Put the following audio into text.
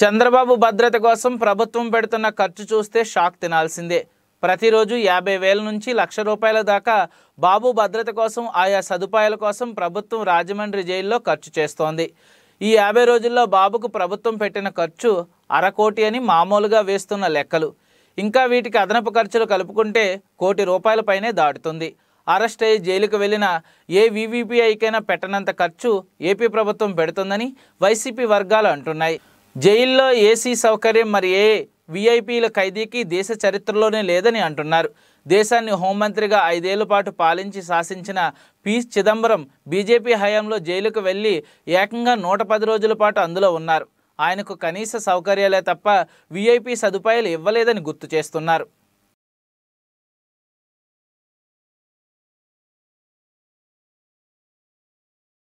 చంద్రబాబు భద్రత కోసం ప్రభుత్వం పెడుతున్న ఖర్చు చూస్తే షాక్ తినాల్సిందే ప్రతిరోజు యాభై వేల నుంచి లక్ష రూపాయల దాకా బాబు భద్రత కోసం ఆయా సదుపాయాల కోసం ప్రభుత్వం రాజమండ్రి జైల్లో ఖర్చు చేస్తోంది ఈ యాభై రోజుల్లో బాబుకు ప్రభుత్వం పెట్టిన ఖర్చు అరకోటి అని మామూలుగా వేస్తున్న లెక్కలు ఇంకా వీటికి అదనపు ఖర్చులు కలుపుకుంటే కోటి రూపాయల పైనే దాటుతుంది అరెస్ట్ అయ్యి జైలుకు వెళ్ళిన ఏ వీవీపీఐకైనా పెట్టనంత ఖర్చు ఏపీ ప్రభుత్వం పెడుతుందని వైసీపీ వర్గాలు అంటున్నాయి జైల్లో ఏసీ సౌకర్యం మరి ఏ విఐపీల ఖైదీకి దేశ చరిత్రలోనే లేదని అంటున్నారు దేశాన్ని హోంమంత్రిగా ఐదేళ్ల పాటు పాలించి శాసించిన పి చిదంబరం బీజేపీ హయాంలో జైలుకు వెళ్ళి ఏకంగా నూట పది రోజుల పాటు అందులో ఉన్నారు ఆయనకు కనీస సౌకర్యాలే తప్ప విఐపి సదుపాయాలు ఇవ్వలేదని గుర్తు చేస్తున్నారు